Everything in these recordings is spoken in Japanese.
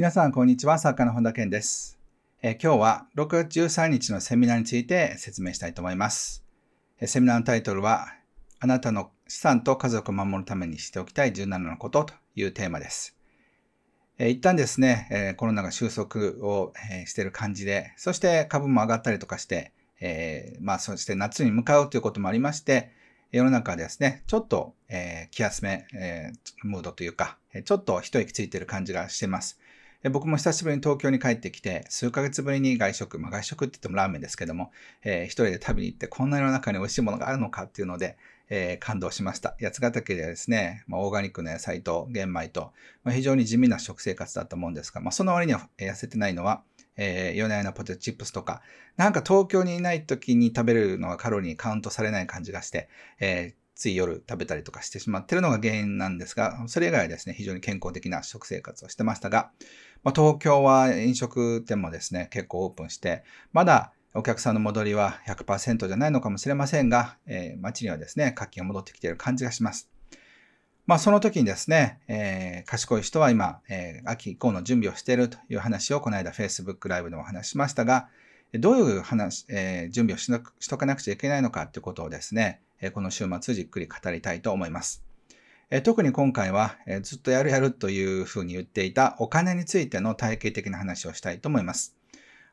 皆さん、こんにちは。作家の本田健です、え今日は6月13日のセミナーについて説明したいと思います。えセミナーのタイトルは、あなたの資産と家族を守るためにしておきたい17のことというテーマです。え一旦ですね、えコロナが収束を、えしてる感じで、そして株も上がったりとかして、えー、まあ、そして夏に向かうということもありまして、世の中ですね、ちょっと、えー、気休め、えー、ムードというか、ちょっと一息ついてる感じがしてます。僕も久しぶりに東京に帰ってきて、数ヶ月ぶりに外食、まあ、外食って言ってもラーメンですけども、えー、一人で食べに行って、こんな世の中に美味しいものがあるのかっていうので、えー、感動しました。八ヶ岳ではですね、まあ、オーガニックの野菜と玄米と、まあ、非常に地味な食生活だと思うんですが、まあ、その割には痩せてないのは、えー、夜な夜なポテトチップスとか、なんか東京にいない時に食べるのがカロリーにカウントされない感じがして、えー、つい夜食べたりとかしてしまってるのが原因なんですが、それ以外はですね、非常に健康的な食生活をしてましたが、まあ、東京は飲食店もですね、結構オープンして、まだお客さんの戻りは100%じゃないのかもしれませんが、えー、街にはですね、活気が戻ってきている感じがします。まあ、その時にですね、えー、賢い人は今、えー、秋以降の準備をしているという話をこの間 Facebook ライブでもお話しましたが、どういう話、えー、準備をしとかなくちゃいけないのかということをですね、この週末じっくり語りたいと思います。特に今回は、ずっとやるやるというふうに言っていたお金についての体系的な話をしたいと思います。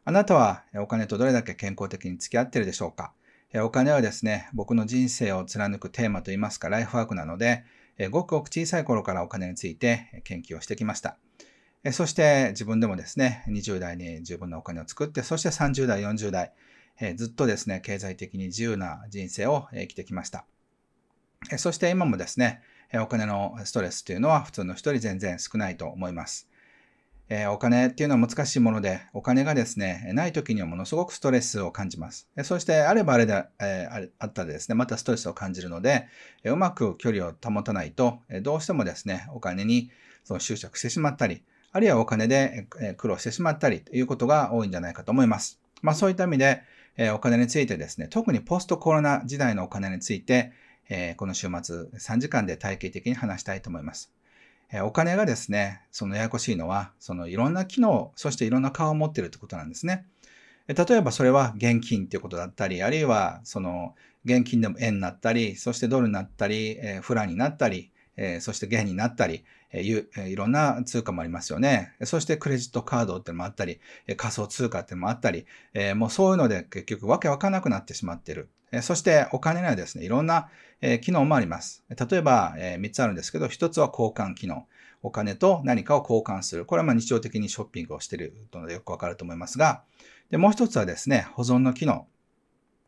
あなたはお金とどれだけ健康的に付き合っているでしょうかお金はですね、僕の人生を貫くテーマといいますか、ライフワークなので、ごくごく小さい頃からお金について研究をしてきました。そして自分でもですね、20代に自分のお金を作って、そして30代、40代、えずっとですね、経済的に自由な人生を生きてきました。えそして今もですね、えお金のストレスというのは普通の人より全然少ないと思います。えお金っていうのは難しいもので、お金がですね、ない時にはものすごくストレスを感じます。えそして、あればあれで、えー、あったらですね、またストレスを感じるので、えうまく距離を保たないと、えどうしてもですね、お金にその執着してしまったり、あるいはお金で苦労してしまったりということが多いんじゃないかと思います。まあそういった意味で、えお金についてですね、特にポストコロナ時代のお金について、えこの週末3時間で体系的に話したいと思います。えお金がですね、そのややこしいのは、そのいろんな機能、そしていろんな顔を持っているということなんですね。例えばそれは現金ということだったり、あるいはその現金でも円になったり、そしてドルになったり、えフラになったり、えー、そして元になったり、えー、いろんな通貨もありますよね。そしてクレジットカードってのもあったり、仮想通貨ってのもあったり、えー、もうそういうので結局わけわかんなくなってしまっている。えそしてお金にはですね、いろんな、え機能もあります。例えば、え3つあるんですけど、1つは交換機能。お金と何かを交換する。これはまあ日常的にショッピングをしているのでよくわかると思いますが、でもう一つはですね、保存の機能。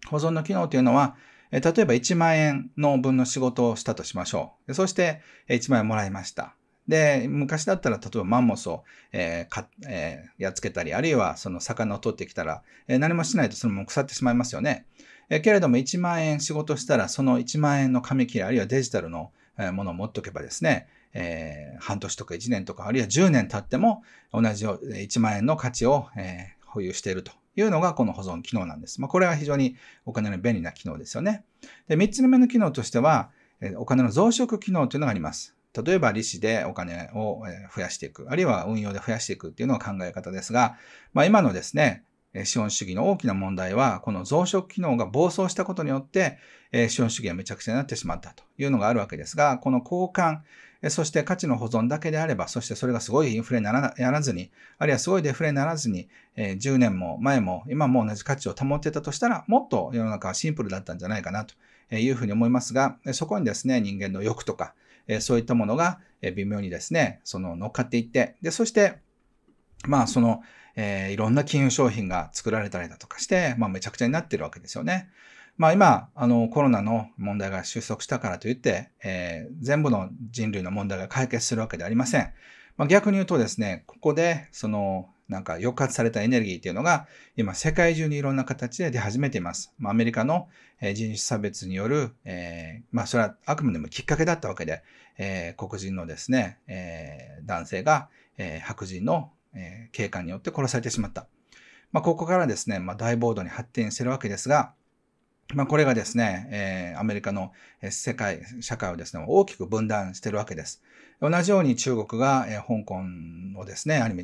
保存の機能というのは、例えば1万円の分の仕事をしたとしましょう。そして、1万円もらいました。で、昔だったら、例えばマンモスを、えー、えー、やっつけたり、あるいはその魚を取ってきたら、えー、何もしないとそのまま腐ってしまいますよね。えけれども、1万円仕事したら、その1万円の紙切れ、あるいはデジタルのものを持っておけばですね、え半年とか1年とか、あるいは10年経っても、同じ1万円の価値を、え保有しているというのがこの保存機能なんです。まあ、これは非常にお金の便利な機能ですよね。で、3つ目の機能としては、お金の増殖機能というのがあります。例えば利子でお金を増やしていく、あるいは運用で増やしていくっていうのが考え方ですが、まあ、今のですね、資本主義の大きな問題は、この増殖機能が暴走したことによって、資本主義がめちゃくちゃになってしまったというのがあるわけですが、この交換、そして価値の保存だけであれば、そしてそれがすごいインフレにならずに、あるいはすごいデフレにならずに、え10年も前も今も同じ価値を保ってたとしたら、もっと世の中はシンプルだったんじゃないかなというふうに思いますが、そこにですね、人間の欲とか、えそういったものが微妙にですね、その乗っかっていって、で、そして、まあその、えー、いろんな金融商品が作られたりだとかして、まあめちゃくちゃになってるわけですよね。まあ今、あの、コロナの問題が収束したからといって、えー、全部の人類の問題が解決するわけではありません。まあ、逆に言うとですね、ここで、その、なんか抑圧されたエネルギーっていうのが、今世界中にいろんな形で出始めています。まあ、アメリカの、え人種差別による、えー、まあそれはあくまでもきっかけだったわけで、えー、黒人のですね、えー、男性が、えー、白人の、え警官によって殺されてしまった。まあ、ここからですね、まあ、大暴動に発展してるわけですが、まあ、これがですね、えー、アメリカの世界、社会をですね、大きく分断してるわけです。同じように中国が、えー、香港をですね、アニメ、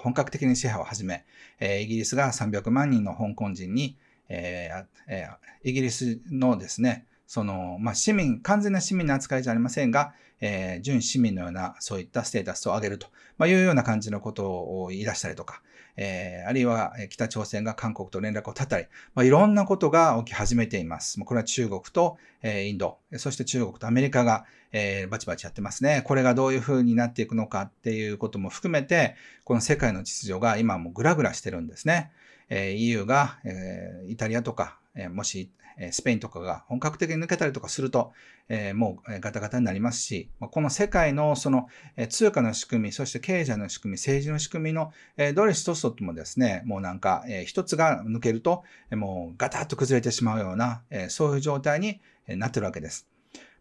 本格的に支配を始め、えー、イギリスが300万人の香港人に、ええー、イギリスのですね、その、まあ、市民、完全な市民の扱いじゃありませんが、えー、準市民のような、そういったステータスを上げると、まあ、いうような感じのことを言い出したりとか、えー、あるいは北朝鮮が韓国と連絡を絶ったり、まあ、いろんなことが起き始めています。これは中国と、えー、インド、そして中国とアメリカが、えー、バチバチやってますね。これがどういうふうになっていくのかっていうことも含めて、この世界の秩序が今もうグラグラしてるんですね。えー、EU が、えー、イタリアとか、えー、もしスペインとかが本格的に抜けたりとかすると、えー、もうガタガタになりますし、この世界のその通貨の仕組み、そして経済の仕組み、政治の仕組みの、えー、どれ一つとってもですね、もうなんか、えー、一つが抜けると、もうガタッと崩れてしまうような、えー、そういう状態になってるわけです。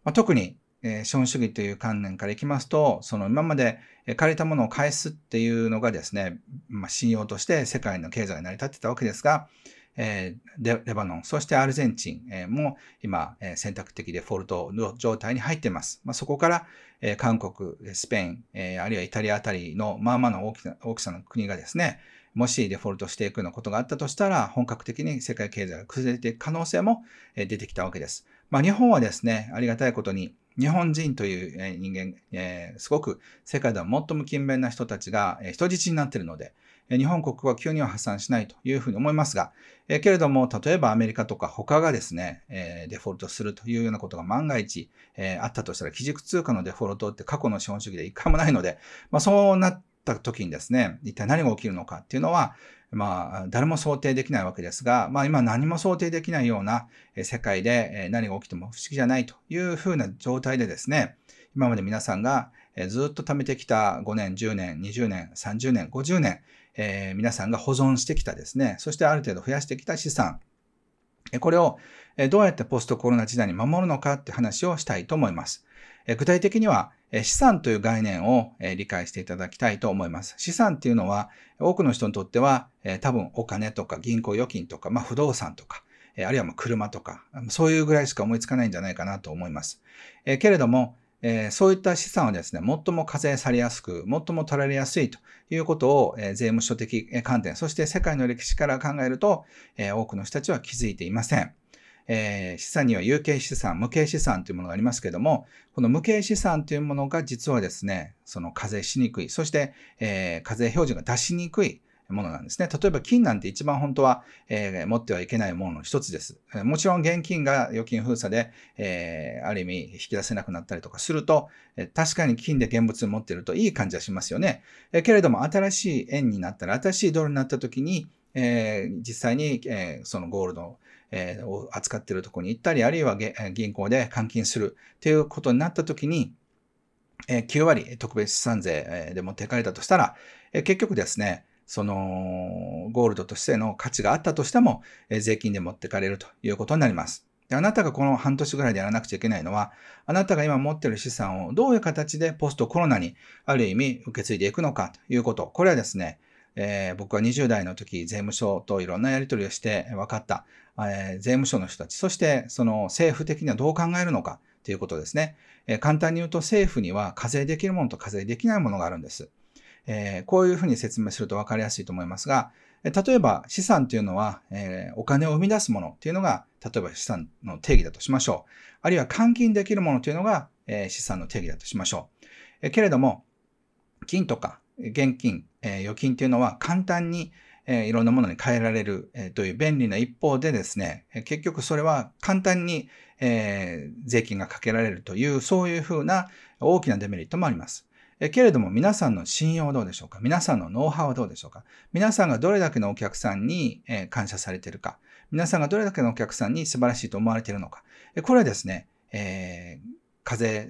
まあ、特にえ資本主義という観念からいきますと、その今まで借りたものを返すっていうのがですね、まあ、信用として世界の経済が成り立ってたわけですが、えレバノン、そしてアルゼンチン、えも今、え選択的デフォルトの状態に入っています。まそこから、え韓国、スペイン、えあるいはイタリアあたりのまあまあの大きな大きさの国がですね、もしデフォルトしていくようなことがあったとしたら、本格的に世界経済が崩れていく可能性も出てきたわけです。まあ、日本はですね、ありがたいことに、日本人という人間、えすごく世界では最も勤勉な人たちが人質になっているので、日本国は急には破産しないというふうに思いますが、えけれども、例えばアメリカとか他がですね、えデフォルトするというようなことが万が一、えあったとしたら、基軸通貨のデフォルトって過去の資本主義で一回もないので、まあ、そうなった時にですね、一体何が起きるのかっていうのは、まあ、誰も想定できないわけですが、まあ、今何も想定できないような世界で何が起きても不思議じゃないというふうな状態でですね、今まで皆さんがー、ずっと貯めてきた5年、10年、20年、30年、50年、えー、皆さんが保存してきたですね、そしてある程度増やしてきた資産、これをどうやってポストコロナ時代に守るのかって話をしたいと思います。具体的には資産という概念を理解していただきたいと思います。資産っていうのは多くの人にとっては多分お金とか銀行預金とか、まあ、不動産とかあるいは車とかそういうぐらいしか思いつかないんじゃないかなと思います。けれどもえー、そういった資産はですね、最も課税されやすく、最も取られやすいということを、えー、税務署的観点、そして世界の歴史から考えると、えー、多くの人たちは気づいていません。えー、資産には有形資産、無形資産というものがありますけども、この無形資産というものが実はですね、その課税しにくい、そして、え課税標準が出しにくいものなんですね。例えば金なんて一番本当は、えー、持ってはいけないものの一つです。もちろん現金が預金封鎖で、えー、ある意味引き出せなくなったりとかすると、確かに金で現物持ってるといい感じはしますよね。えけれども新しい円になったら、新しいドルになった時に、えー、実際に、えー、そのゴールドを扱ってるとこに行ったり、あるいは銀行で換金するっていうことになった時に、えー、9割特別資産税で持っていかれたとしたら、えー、結局ですね、そのゴールドとしての価値があったとしても、え税金で持ってかれるということになります。あなたがこの半年ぐらいでやらなくちゃいけないのは、あなたが今持っている資産をどういう形でポストコロナにある意味受け継いでいくのかということ。これはですね、えー、僕は20代の時、税務署といろんなやり取りをして分かった、えー、税務署の人たち、そしてその政府的にはどう考えるのかということですね。えー、簡単に言うと政府には課税できるものと課税できないものがあるんです。えー、こういうふうに説明すると分かりやすいと思いますが、例えば資産というのは、えー、お金を生み出すものというのが、例えば資産の定義だとしましょう。あるいは換金できるものというのが、えー、資産の定義だとしましょう。えー、けれども、金とか現金、え預金というのは簡単に、えいろんなものに変えられる、えという便利な一方でですね、結局それは簡単に、え税金がかけられるという、そういうふうな大きなデメリットもあります。えけれども皆さんの信用はどうでしょうか皆さんのノウハウはどうでしょうか皆さんがどれだけのお客さんに、え感謝されているか皆さんがどれだけのお客さんに素晴らしいと思われているのか、えこれはですね、えー課税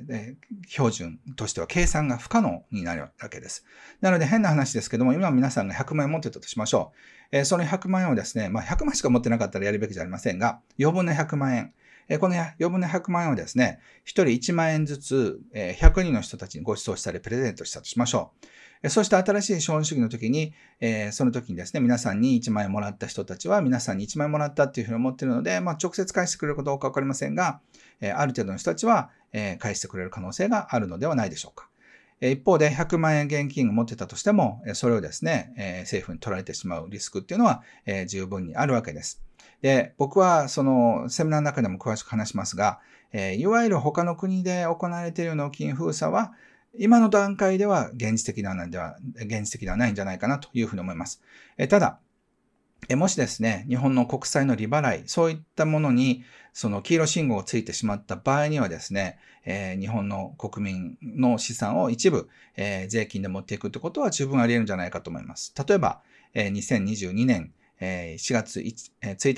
標準としては計算が不可能になるわけです。なので変な話ですけども、今皆さんが100万円持ってたとしましょう。えその100万円をですね、まあ、100万しか持ってなかったらやるべきじゃありませんが、余分な100万円、この余分な100万円をですね、1人1万円ずつ、100人の人たちにご馳走したり、プレゼントしたとしましょう。そして新しい資本主義の時に、その時にですね、皆さんに1万円もらった人たちは皆さんに1万円もらったっていうふうに思ってるので、まあ、直接返してくれるかどうか分かりませんが、ある程度の人たちは、返してくれる可能性があるのではないでしょうか。一方で100万円現金を持ってたとしても、それをですね、政府に取られてしまうリスクっていうのは十分にあるわけです。で、僕はそのセミナーの中でも詳しく話しますが、えー、いわゆる他の国で行われている脳金封鎖は、今の段階では現実的ではないでは、現実的ではないんじゃないかなというふうに思います。えただ、えもしですね、日本の国債の利払い、そういったものに、その黄色信号をついてしまった場合にはですね、えー、日本の国民の資産を一部、えー、税金で持っていくってことは十分あり得るんじゃないかと思います。例えば、えー、2022年、4月 1,、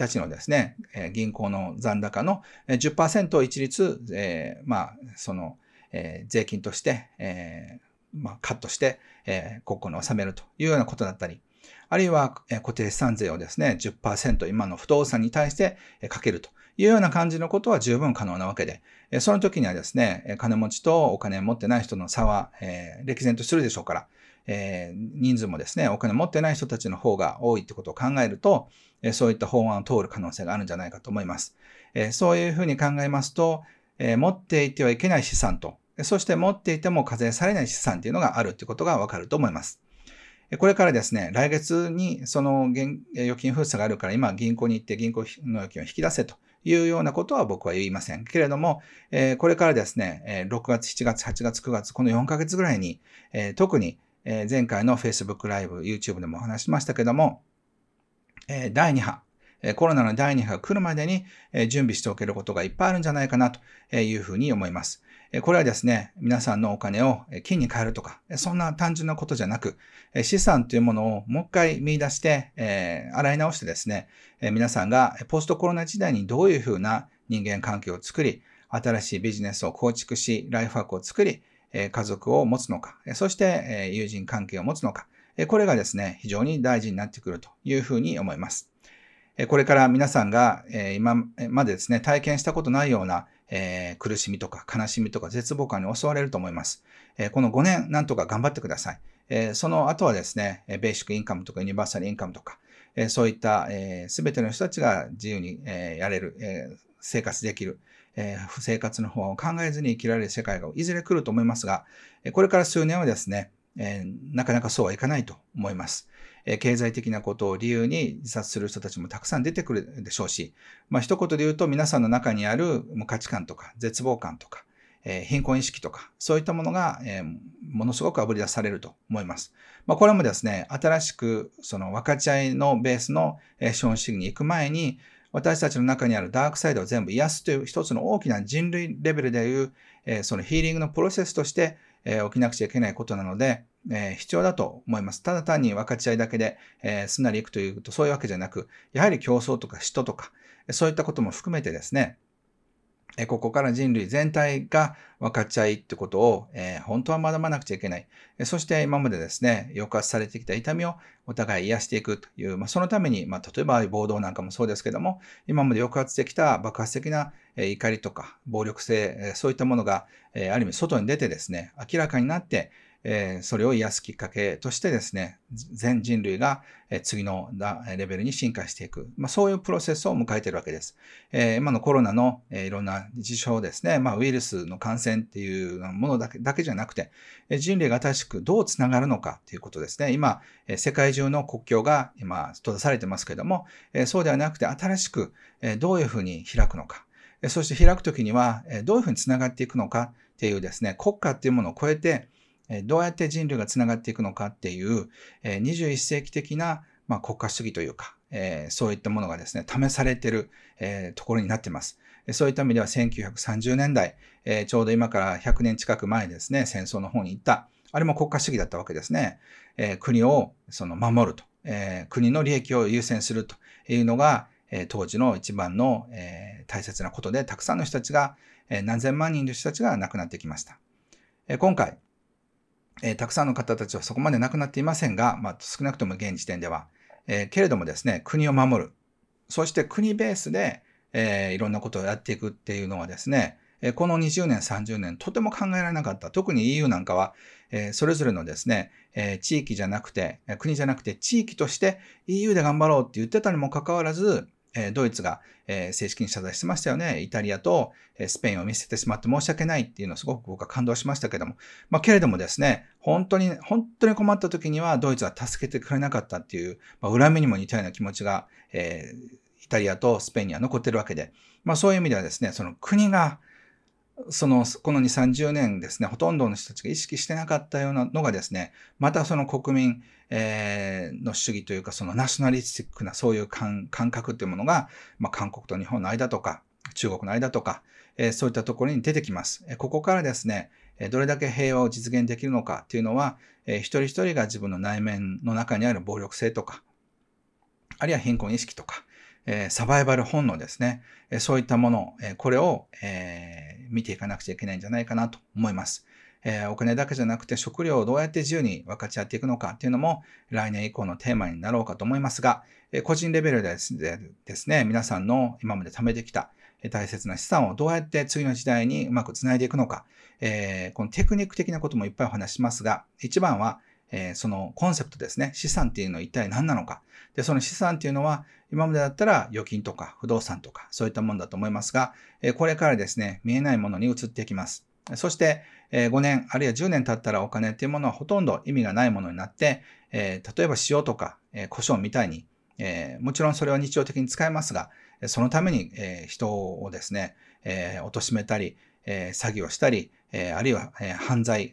日のですね、銀行の残高の10%を一律、ー、まあ、その、税金として、まあ、カットして、国庫に納めるというようなことだったり、あるいは固定資産税をですね、10%今の不動産に対してかけるというような感じのことは十分可能なわけで、えその時にはですね、金持ちとお金持ってない人の差は、えー、歴然とするでしょうから、えー、人数もですね、お金持ってない人たちの方が多いってことを考えると、えそういった法案を通る可能性があるんじゃないかと思います。えそういうふうに考えますと、え持っていてはいけない資産と、そして持っていても課税されない資産っていうのがあるってことがわかると思います。これからですね、来月にその預金封鎖があるから今銀行に行って銀行の預金を引き出せというようなことは僕は言いません。けれども、えこれからですね、6月、7月、8月、9月、この4ヶ月ぐらいに、え特に前回の Facebook ライブ、YouTube でもお話しましたけども、え第2波、コロナの第2波が来るまでに準備しておけることがいっぱいあるんじゃないかなというふうに思います。これはですね、皆さんのお金を金に変えるとか、そんな単純なことじゃなく、資産というものをもう一回見出して、えー、洗い直してですね、皆さんがポストコロナ時代にどういうふうな人間関係を作り、新しいビジネスを構築し、ライフワークを作り、家族を持つのか、そして友人関係を持つのか、これがですね、非常に大事になってくるというふうに思います。これから皆さんが今までですね、体験したことないようなえー、苦しみとか悲しみとか絶望感に襲われると思います。えー、この5年、なんとか頑張ってください。えー、その後はですね、ベーシックインカムとかユニバーサルインカムとか、えそういったすべ、えー、ての人たちが自由に、えやれる、え生活できる、え生活の方を考えずに生きられる世界がいずれ来ると思いますが、これから数年はですね、えなかなかそうはいかないと思います。え経済的なことを理由に自殺する人たちもたくさん出てくるでしょうし、まあ、一言で言うと皆さんの中にある価値観とか絶望感とか、え貧困意識とか、そういったものが、えものすごく炙り出されると思います。まあ、これもですね、新しくその分かち合いのベースの、え資本主義に行く前に、私たちの中にあるダークサイドを全部癒すという一つの大きな人類レベルでいう、えそのヒーリングのプロセスとして、え起きなくちゃいけないことなので、えー、必要だと思います。ただ単に分かち合いだけで、えー、すんなりいくというとそういうわけじゃなく、やはり競争とか妬とか、そういったことも含めてですね、えここから人類全体が分かち合いってことを、えー、本当は学ばなくちゃいけない。そして今までですね、抑圧されてきた痛みをお互い癒していくという、まあ、そのために、まあ、例えば暴動なんかもそうですけども、今まで抑圧してきた爆発的な、え怒りとか暴力性、えそういったものが、えある意味外に出てですね、明らかになって、えそれを癒すきっかけとしてですね、全人類が次のレベルに進化していく、まあ、そういうプロセスを迎えているわけです。え今のコロナの、えいろんな事象ですね、まあ、ウイルスの感染っていうものだけだけじゃなくて、人類が新しくどうつながるのかということですね。今、世界中の国境が今閉ざされてますけども、そうではなくて新しくどういうふうに開くのか。そして開くときには、どういうふうに繋がっていくのかっていうですね、国家っていうものを超えて、どうやって人類がつながっていくのかっていう21世紀的な、ま国家主義というか、えそういったものがですね試されてる、えところになってます。そういった意味では1930年代、えちょうど今から100年近く前ですね戦争の方に行ったあれも国家主義だったわけですね。え国をその守ると、え国の利益を優先するというのが、え当時の一番の、え大切なことでたくさんの人たちが、え何千万人の人たちが亡くなってきました。え今回えー、たくさんの方たちはそこまで亡くなっていませんが、まあ、少なくとも現時点では、えー、けれどもですね、国を守る。そして国ベースで、えー、いろんなことをやっていくっていうのはですね、えこの20年、30年、とても考えられなかった。特に EU なんかは、えそれぞれのですね、え地域じゃなくて、国じゃなくて地域として EU で頑張ろうって言ってたにもかかわらず、えドイツが、え正式に謝罪してましたよね。イタリアと、えスペインを見せてしまって申し訳ないっていうのはすごく僕は感動しましたけども。まあ、けれどもですね、本当に、本当に困った時にはドイツは助けてくれなかったっていう、まあ、恨みにも似たような気持ちが、えイタリアとスペインには残ってるわけで、まあ、そういう意味ではですね、その国が、その、この2、30年ですね、ほとんどの人たちが意識してなかったようなのがですね、またその国民、えー、の主義というか、そのナショナリスティックなそういう感覚というものが、まあ、韓国と日本の間とか、中国の間とか、えー、そういったところに出てきます。ここからですね、どれだけ平和を実現できるのかというのは、えー、一人一人が自分の内面の中にある暴力性とか、あるいは貧困意識とか、えー、サバイバル本能ですね、えそういったもの、えこれを、えー見ていかなくちゃいけないんじゃないかなと思います。えー、お金だけじゃなくて食料をどうやって自由に分かち合っていくのかっていうのも来年以降のテーマになろうかと思いますが、えー、個人レベルでですね、皆さんの今まで貯めてきた大切な資産をどうやって次の時代にうまくつないでいくのか、えー、このテクニック的なこともいっぱいお話しますが、一番はえー、そのコンセプトですね。資産っていうのは一体何なのか。で、その資産っていうのは、今までだったら預金とか不動産とか、そういったもんだと思いますが、えー、これからですね、見えないものに移っていきます。そして、えー、5年、あるいは10年経ったらお金っていうものはほとんど意味がないものになって、えー、例えば塩とか、えー、胡椒みたいに、えー、もちろんそれは日常的に使えますが、そのために、えー、人をですね、えー、貶めたり、えー、詐欺をしたり、えあるいは、え犯罪、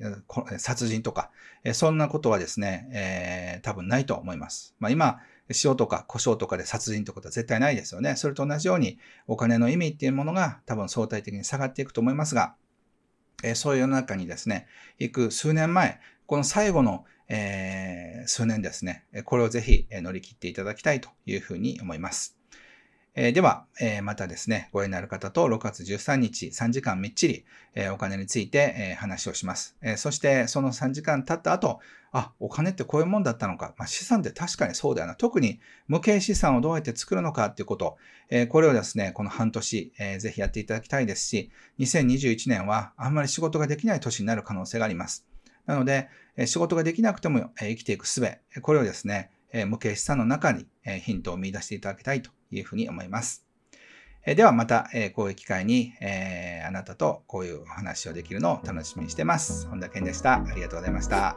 殺人とか、えそんなことはですね、え多分ないと思います。まあ、今、塩とか胡椒とかで殺人ってことは絶対ないですよね。それと同じようにお金の意味っていうものが多分相対的に下がっていくと思いますが、えそういう世の中にですね、行く数年前、この最後の、え数年ですね、これをぜひ乗り切っていただきたいというふうに思います。えー、では、えー、またですね、ご縁のある方と6月13日3時間みっちり、えー、お金について、え話をします、えそしてその3時間経った後、あ、お金ってこういうもんだったのか。まあ、資産って確かにそうだよな。特に無形資産をどうやって作るのかっていうこと。えこれをですね、この半年、えー、ぜひやっていただきたいですし、2021年はあんまり仕事ができない年になる可能性があります。なので、仕事ができなくても生きていく術、これをですね、え無形資産の中に、えヒントを見出していただきたいというふうに思います。えではまた、えこういう機会に、えあなたとこういうお話をできるのを楽しみにしてます。本田健でした。ありがとうございました。